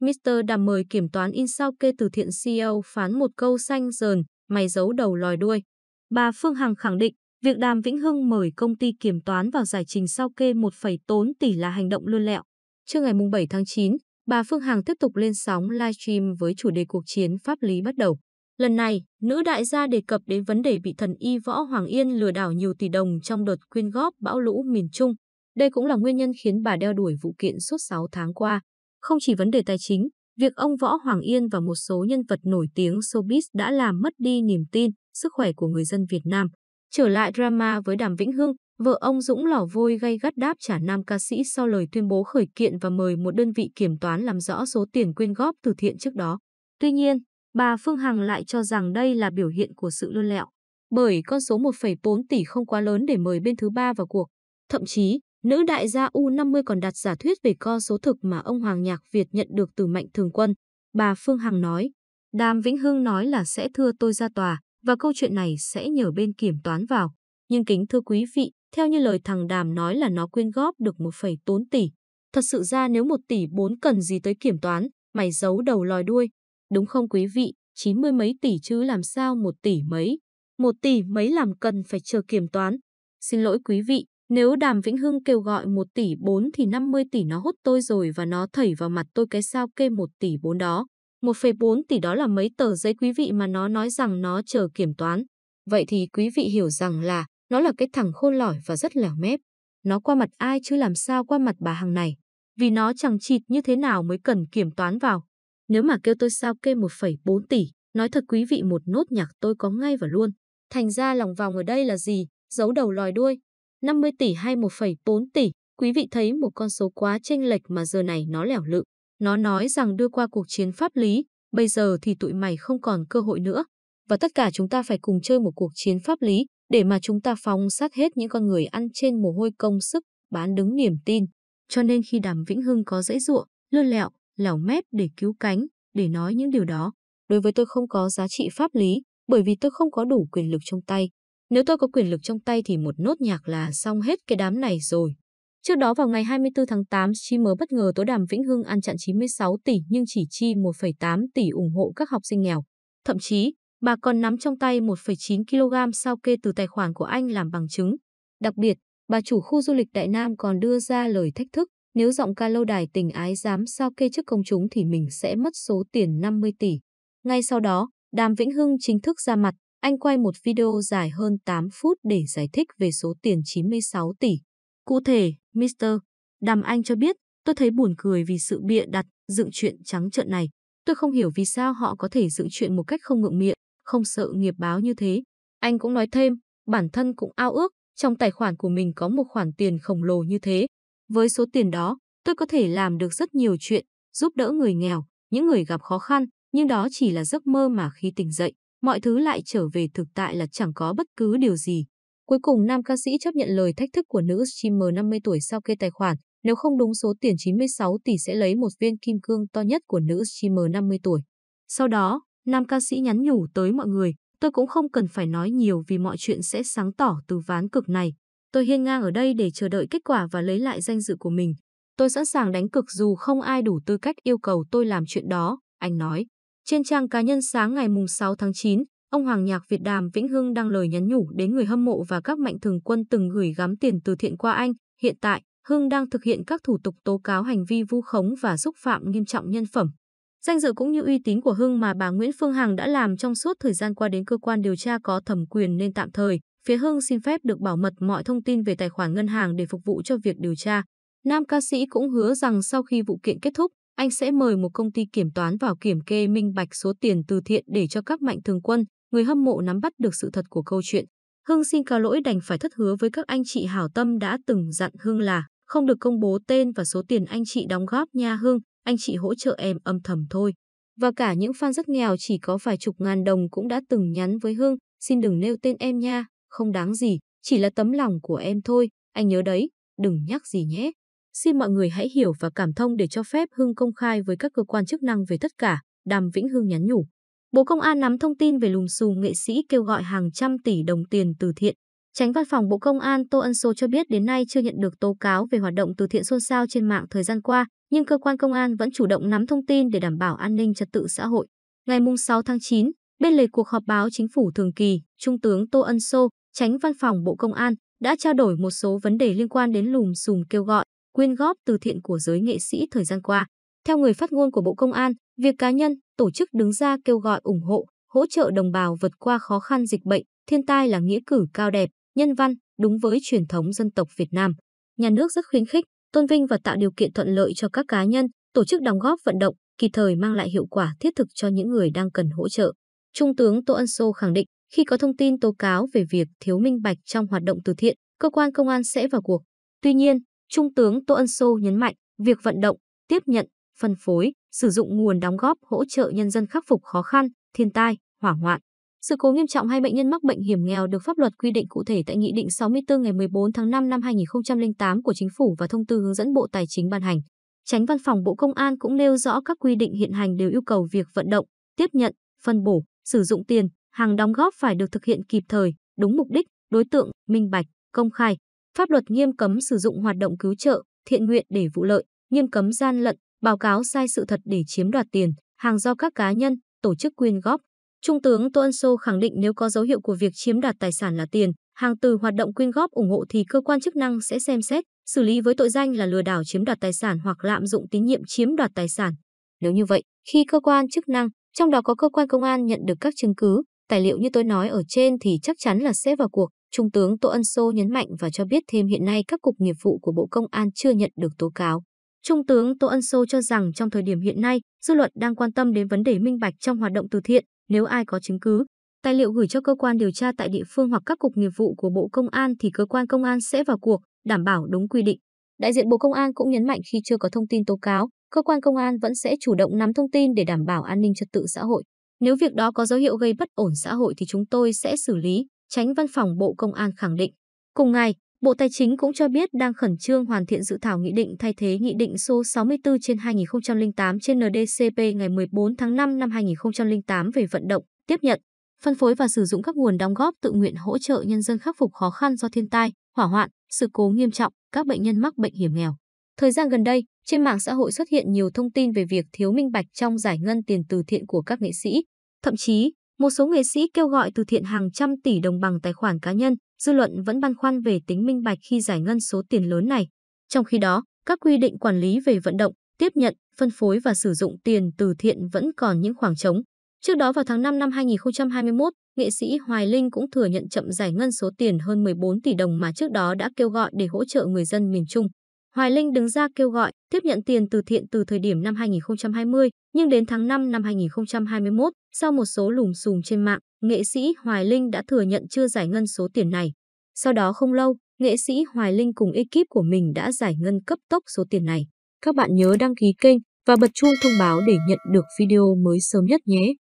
Mr. Đàm mời kiểm toán in sao kê từ thiện CEO phán một câu xanh dờn, mày giấu đầu lòi đuôi. Bà Phương Hằng khẳng định, việc Đàm Vĩnh Hưng mời công ty kiểm toán vào giải trình sao kê 1,4 tỷ là hành động lươn lẹo. Trưa ngày 7 tháng 9, bà Phương Hằng tiếp tục lên sóng livestream với chủ đề cuộc chiến pháp lý bắt đầu. Lần này, nữ đại gia đề cập đến vấn đề bị thần y Võ Hoàng Yên lừa đảo nhiều tỷ đồng trong đợt quyên góp bão lũ miền Trung. Đây cũng là nguyên nhân khiến bà đeo đuổi vụ kiện suốt 6 tháng qua. Không chỉ vấn đề tài chính, việc ông Võ Hoàng Yên và một số nhân vật nổi tiếng showbiz đã làm mất đi niềm tin, sức khỏe của người dân Việt Nam. Trở lại drama với Đàm Vĩnh Hưng, vợ ông Dũng lỏ vôi gây gắt đáp trả nam ca sĩ sau lời tuyên bố khởi kiện và mời một đơn vị kiểm toán làm rõ số tiền quyên góp từ thiện trước đó. Tuy nhiên, bà Phương Hằng lại cho rằng đây là biểu hiện của sự lươn lẹo, bởi con số 1,4 tỷ không quá lớn để mời bên thứ ba vào cuộc. Thậm chí, Nữ đại gia U50 còn đặt giả thuyết về co số thực mà ông Hoàng Nhạc Việt nhận được từ Mạnh Thường Quân. Bà Phương Hằng nói, Đàm Vĩnh Hưng nói là sẽ thưa tôi ra tòa và câu chuyện này sẽ nhờ bên kiểm toán vào. Nhưng kính thưa quý vị, theo như lời thằng Đàm nói là nó quyên góp được 1,4 tỷ. Thật sự ra nếu 1 tỷ 4 cần gì tới kiểm toán, mày giấu đầu lòi đuôi. Đúng không quý vị, 90 mấy tỷ chứ làm sao 1 tỷ mấy. 1 tỷ mấy làm cần phải chờ kiểm toán. Xin lỗi quý vị, nếu Đàm Vĩnh Hưng kêu gọi 1 tỷ 4 thì 50 tỷ nó hút tôi rồi và nó thẩy vào mặt tôi cái sao kê 1 tỷ 4 đó. 1,4 tỷ đó là mấy tờ giấy quý vị mà nó nói rằng nó chờ kiểm toán. Vậy thì quý vị hiểu rằng là nó là cái thằng khôn lỏi và rất lẻo mép. Nó qua mặt ai chứ làm sao qua mặt bà hàng này. Vì nó chẳng chịt như thế nào mới cần kiểm toán vào. Nếu mà kêu tôi sao kê 1,4 tỷ, nói thật quý vị một nốt nhạc tôi có ngay và luôn. Thành ra lòng vòng ở đây là gì? Giấu đầu lòi đuôi. 50 tỷ hay 1,4 tỷ, quý vị thấy một con số quá chênh lệch mà giờ này nó lẻo lự. Nó nói rằng đưa qua cuộc chiến pháp lý, bây giờ thì tụi mày không còn cơ hội nữa. Và tất cả chúng ta phải cùng chơi một cuộc chiến pháp lý để mà chúng ta phóng sát hết những con người ăn trên mồ hôi công sức, bán đứng niềm tin. Cho nên khi Đàm Vĩnh Hưng có dãy ruộng, lươn lẹo, lẻo mép để cứu cánh, để nói những điều đó, đối với tôi không có giá trị pháp lý bởi vì tôi không có đủ quyền lực trong tay. Nếu tôi có quyền lực trong tay thì một nốt nhạc là xong hết cái đám này rồi. Trước đó vào ngày 24 tháng 8, Chi mới bất ngờ tố đàm Vĩnh Hưng ăn chặn 96 tỷ nhưng chỉ chi 1,8 tỷ ủng hộ các học sinh nghèo. Thậm chí, bà còn nắm trong tay 1,9 kg sao kê từ tài khoản của anh làm bằng chứng. Đặc biệt, bà chủ khu du lịch Đại Nam còn đưa ra lời thách thức, nếu giọng ca lâu đài tình ái dám sao kê trước công chúng thì mình sẽ mất số tiền 50 tỷ. Ngay sau đó, Đàm Vĩnh Hưng chính thức ra mặt, anh quay một video dài hơn 8 phút để giải thích về số tiền 96 tỷ. Cụ thể, Mr. Đàm Anh cho biết, tôi thấy buồn cười vì sự bịa đặt, dựng chuyện trắng trợn này. Tôi không hiểu vì sao họ có thể dựng chuyện một cách không ngượng miệng, không sợ nghiệp báo như thế. Anh cũng nói thêm, bản thân cũng ao ước, trong tài khoản của mình có một khoản tiền khổng lồ như thế. Với số tiền đó, tôi có thể làm được rất nhiều chuyện, giúp đỡ người nghèo, những người gặp khó khăn, nhưng đó chỉ là giấc mơ mà khi tỉnh dậy, mọi thứ lại trở về thực tại là chẳng có bất cứ điều gì. Cuối cùng, nam ca sĩ chấp nhận lời thách thức của nữ streamer 50 tuổi sau kê tài khoản, nếu không đúng số tiền 96 tỷ sẽ lấy một viên kim cương to nhất của nữ streamer 50 tuổi. Sau đó, nam ca sĩ nhắn nhủ tới mọi người, tôi cũng không cần phải nói nhiều vì mọi chuyện sẽ sáng tỏ từ ván cực này. Tôi hiên ngang ở đây để chờ đợi kết quả và lấy lại danh dự của mình. Tôi sẵn sàng đánh cực dù không ai đủ tư cách yêu cầu tôi làm chuyện đó, anh nói. Trên trang cá nhân sáng ngày 6 tháng 9, ông Hoàng Nhạc Việt Đàm Vĩnh Hưng đăng lời nhắn nhủ đến người hâm mộ và các mạnh thường quân từng gửi gắm tiền từ thiện qua anh. Hiện tại, Hưng đang thực hiện các thủ tục tố cáo hành vi vu khống và xúc phạm nghiêm trọng nhân phẩm. Danh dự cũng như uy tín của Hưng mà bà Nguyễn Phương Hằng đã làm trong suốt thời gian qua đến cơ quan điều tra có thẩm quyền nên tạm thời, phía Hưng xin phép được bảo mật mọi thông tin về tài khoản ngân hàng để phục vụ cho việc điều tra. Nam ca sĩ cũng hứa rằng sau khi vụ kiện kết thúc, anh sẽ mời một công ty kiểm toán vào kiểm kê minh bạch số tiền từ thiện để cho các mạnh thường quân, người hâm mộ nắm bắt được sự thật của câu chuyện. Hưng xin cáo lỗi đành phải thất hứa với các anh chị hảo tâm đã từng dặn Hưng là không được công bố tên và số tiền anh chị đóng góp nha Hưng, anh chị hỗ trợ em âm thầm thôi. Và cả những fan rất nghèo chỉ có vài chục ngàn đồng cũng đã từng nhắn với Hưng, xin đừng nêu tên em nha, không đáng gì, chỉ là tấm lòng của em thôi, anh nhớ đấy, đừng nhắc gì nhé. Xin mọi người hãy hiểu và cảm thông để cho phép Hưng công khai với các cơ quan chức năng về tất cả, Đàm Vĩnh Hưng nhắn nhủ. Bộ Công an nắm thông tin về lùm xùm nghệ sĩ kêu gọi hàng trăm tỷ đồng tiền từ thiện. Tránh văn phòng Bộ Công an Tô Ân Sô cho biết đến nay chưa nhận được tố cáo về hoạt động từ thiện xôn xao trên mạng thời gian qua, nhưng cơ quan công an vẫn chủ động nắm thông tin để đảm bảo an ninh trật tự xã hội. Ngày 6 tháng 9, bên lề cuộc họp báo chính phủ thường kỳ, Trung tướng Tô Ân Sô, tránh văn phòng Bộ Công an, đã trao đổi một số vấn đề liên quan đến lùm xùm kêu gọi quyên góp từ thiện của giới nghệ sĩ thời gian qua. Theo người phát ngôn của Bộ Công an, việc cá nhân, tổ chức đứng ra kêu gọi ủng hộ, hỗ trợ đồng bào vượt qua khó khăn dịch bệnh, thiên tai là nghĩa cử cao đẹp, nhân văn, đúng với truyền thống dân tộc Việt Nam. Nhà nước rất khuyến khích, tôn vinh và tạo điều kiện thuận lợi cho các cá nhân, tổ chức đóng góp vận động, kịp thời mang lại hiệu quả thiết thực cho những người đang cần hỗ trợ. Trung tướng Tô Ân Sô khẳng định, khi có thông tin tố cáo về việc thiếu minh bạch trong hoạt động từ thiện, cơ quan công an sẽ vào cuộc. Tuy nhiên, Trung tướng Tô Ân Sô nhấn mạnh, việc vận động, tiếp nhận, phân phối, sử dụng nguồn đóng góp hỗ trợ nhân dân khắc phục khó khăn, thiên tai, hỏa hoạn. Sự cố nghiêm trọng hay bệnh nhân mắc bệnh hiểm nghèo được pháp luật quy định cụ thể tại Nghị định 64 ngày 14 tháng 5 năm 2008 của Chính phủ và Thông tư hướng dẫn Bộ Tài chính ban hành. Tránh Văn phòng Bộ Công an cũng nêu rõ các quy định hiện hành đều yêu cầu việc vận động, tiếp nhận, phân bổ, sử dụng tiền, hàng đóng góp phải được thực hiện kịp thời, đúng mục đích, đối tượng, minh bạch, công khai, Pháp luật nghiêm cấm sử dụng hoạt động cứu trợ, thiện nguyện để vụ lợi, nghiêm cấm gian lận, báo cáo sai sự thật để chiếm đoạt tiền, hàng do các cá nhân, tổ chức quyên góp. Trung tướng Tô Ân Sô khẳng định nếu có dấu hiệu của việc chiếm đoạt tài sản là tiền, hàng từ hoạt động quyên góp ủng hộ thì cơ quan chức năng sẽ xem xét, xử lý với tội danh là lừa đảo chiếm đoạt tài sản hoặc lạm dụng tín nhiệm chiếm đoạt tài sản. Nếu như vậy, khi cơ quan chức năng, trong đó có cơ quan công an nhận được các chứng cứ, tài liệu như tôi nói ở trên thì chắc chắn là sẽ vào cuộc, Trung tướng Tô Ân Sô nhấn mạnh và cho biết thêm hiện nay các cục nghiệp vụ của Bộ Công an chưa nhận được tố cáo. Trung tướng Tô Ân Sô cho rằng trong thời điểm hiện nay, dư luận đang quan tâm đến vấn đề minh bạch trong hoạt động từ thiện, nếu ai có chứng cứ, tài liệu gửi cho cơ quan điều tra tại địa phương hoặc các cục nghiệp vụ của Bộ Công an thì cơ quan công an sẽ vào cuộc, đảm bảo đúng quy định. Đại diện Bộ Công an cũng nhấn mạnh khi chưa có thông tin tố cáo, cơ quan công an vẫn sẽ chủ động nắm thông tin để đảm bảo an ninh trật tự xã hội. Nếu việc đó có dấu hiệu gây bất ổn xã hội thì chúng tôi sẽ xử lý, tránh văn phòng Bộ Công an khẳng định. Cùng ngày, Bộ Tài chính cũng cho biết đang khẩn trương hoàn thiện dự thảo nghị định thay thế nghị định số 64 trên 2008 trên NDCP ngày 14 tháng 5 năm 2008 về vận động, tiếp nhận, phân phối và sử dụng các nguồn đóng góp tự nguyện hỗ trợ nhân dân khắc phục khó khăn do thiên tai, hỏa hoạn, sự cố nghiêm trọng, các bệnh nhân mắc bệnh hiểm nghèo. Thời gian gần đây, trên mạng xã hội xuất hiện nhiều thông tin về việc thiếu minh bạch trong giải ngân tiền từ thiện của các nghệ sĩ. Thậm chí, một số nghệ sĩ kêu gọi từ thiện hàng trăm tỷ đồng bằng tài khoản cá nhân, dư luận vẫn băn khoăn về tính minh bạch khi giải ngân số tiền lớn này. Trong khi đó, các quy định quản lý về vận động, tiếp nhận, phân phối và sử dụng tiền từ thiện vẫn còn những khoảng trống. Trước đó vào tháng 5 năm 2021, nghệ sĩ Hoài Linh cũng thừa nhận chậm giải ngân số tiền hơn 14 tỷ đồng mà trước đó đã kêu gọi để hỗ trợ người dân miền Trung. Hoài Linh đứng ra kêu gọi tiếp nhận tiền từ thiện từ thời điểm năm 2020, nhưng đến tháng 5 năm 2021, sau một số lùm xùm trên mạng, nghệ sĩ Hoài Linh đã thừa nhận chưa giải ngân số tiền này. Sau đó không lâu, nghệ sĩ Hoài Linh cùng ekip của mình đã giải ngân cấp tốc số tiền này. Các bạn nhớ đăng ký kênh và bật chuông thông báo để nhận được video mới sớm nhất nhé.